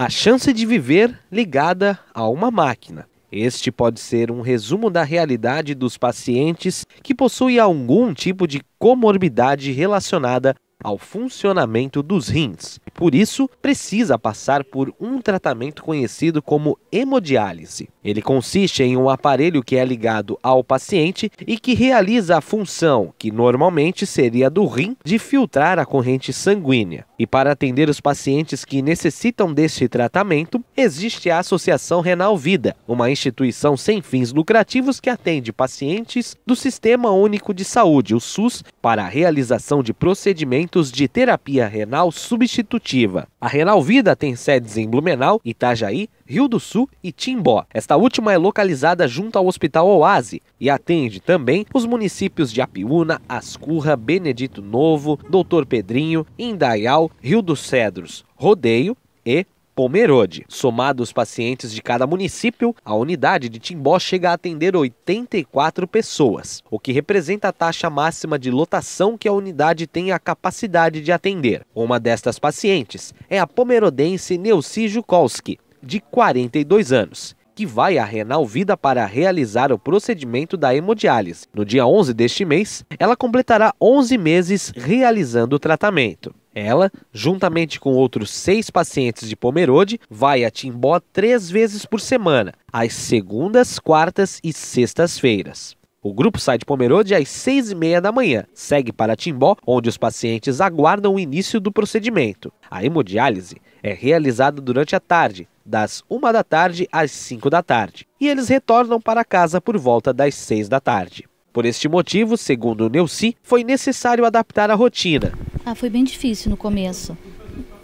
a chance de viver ligada a uma máquina. Este pode ser um resumo da realidade dos pacientes que possuem algum tipo de comorbidade relacionada ao funcionamento dos rins. Por isso, precisa passar por um tratamento conhecido como hemodiálise. Ele consiste em um aparelho que é ligado ao paciente e que realiza a função, que normalmente seria do rim, de filtrar a corrente sanguínea. E para atender os pacientes que necessitam deste tratamento, existe a Associação Renal Vida, uma instituição sem fins lucrativos que atende pacientes do Sistema Único de Saúde, o SUS, para a realização de procedimentos de terapia renal substitutiva. A Renal Vida tem sedes em Blumenau, Itajaí, Rio do Sul e Timbó. Esta última é localizada junto ao Hospital Oase e atende também os municípios de Apiúna, Ascurra, Benedito Novo, Doutor Pedrinho, Indaial, Rio dos Cedros, Rodeio e Pomerode. Somado os pacientes de cada município, a unidade de Timbó chega a atender 84 pessoas, o que representa a taxa máxima de lotação que a unidade tem a capacidade de atender. Uma destas pacientes é a pomerodense Neuci Jukowski, de 42 anos, que vai à Renal Vida para realizar o procedimento da hemodiálise. No dia 11 deste mês, ela completará 11 meses realizando o tratamento. Ela, juntamente com outros seis pacientes de Pomerode, vai a Timbó três vezes por semana, às segundas, quartas e sextas-feiras. O grupo sai de Pomerode às seis e meia da manhã, segue para Timbó, onde os pacientes aguardam o início do procedimento. A hemodiálise é realizada durante a tarde, das 1 da tarde às 5 da tarde, e eles retornam para casa por volta das 6 da tarde. Por este motivo, segundo o Neuci, foi necessário adaptar a rotina. Ah, foi bem difícil no começo.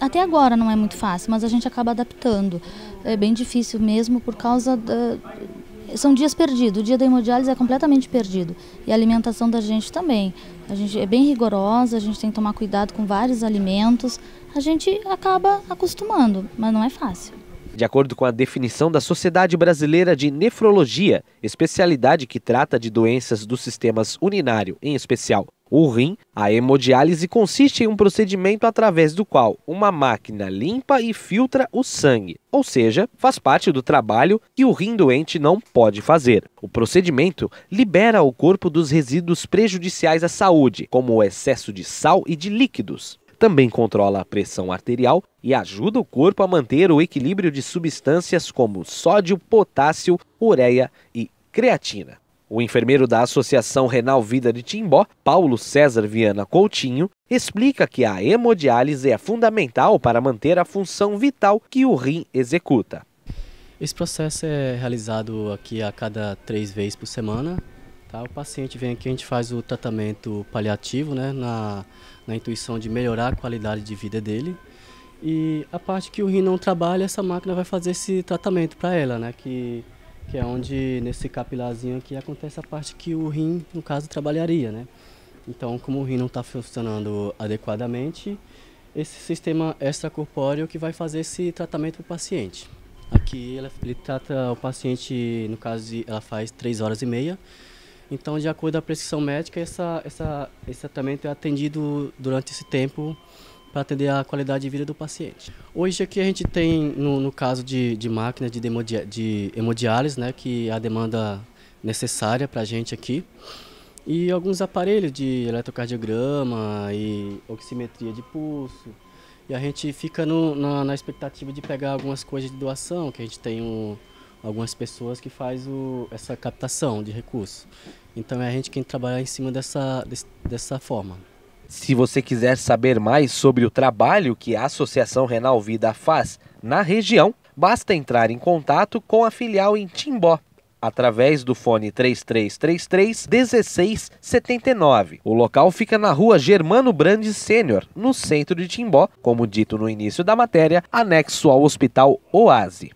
Até agora não é muito fácil, mas a gente acaba adaptando. É bem difícil mesmo por causa da, são dias perdidos. O dia da hemodiálise é completamente perdido. E a alimentação da gente também. A gente é bem rigorosa, a gente tem que tomar cuidado com vários alimentos. A gente acaba acostumando, mas não é fácil. De acordo com a definição da Sociedade Brasileira de Nefrologia, especialidade que trata de doenças dos sistemas urinário, em especial o rim, a hemodiálise consiste em um procedimento através do qual uma máquina limpa e filtra o sangue, ou seja, faz parte do trabalho que o rim doente não pode fazer. O procedimento libera o corpo dos resíduos prejudiciais à saúde, como o excesso de sal e de líquidos. Também controla a pressão arterial e ajuda o corpo a manter o equilíbrio de substâncias como sódio, potássio, ureia e creatina. O enfermeiro da Associação Renal Vida de Timbó, Paulo César Viana Coutinho, explica que a hemodiálise é fundamental para manter a função vital que o rim executa. Esse processo é realizado aqui a cada três vezes por semana Tá? O paciente vem aqui, a gente faz o tratamento paliativo, né? Na, na intuição de melhorar a qualidade de vida dele. E a parte que o rim não trabalha, essa máquina vai fazer esse tratamento para ela, né? Que, que é onde, nesse capilarzinho aqui, acontece a parte que o rim, no caso, trabalharia, né? Então, como o rim não está funcionando adequadamente, esse sistema extracorpóreo que vai fazer esse tratamento para o paciente. Aqui ela ele trata o paciente, no caso, ela faz 3 horas e meia. Então, de acordo com a prescrição médica, essa, essa, esse tratamento é atendido durante esse tempo para atender a qualidade de vida do paciente. Hoje aqui a gente tem, no, no caso de, de máquinas de, de hemodiálise, né, que é a demanda necessária para a gente aqui, e alguns aparelhos de eletrocardiograma e oximetria de pulso, e a gente fica no, na, na, expectativa de pegar algumas coisas de doação, que a gente tem um algumas pessoas que faz o, essa captação de recursos. Então é a gente quem trabalha em cima dessa, dessa forma. Se você quiser saber mais sobre o trabalho que a Associação Renal Vida faz na região, basta entrar em contato com a filial em Timbó através do fone 3333 1679. O local fica na rua Germano Brandes Sênior, no centro de Timbó, como dito no início da matéria, anexo ao Hospital Oase.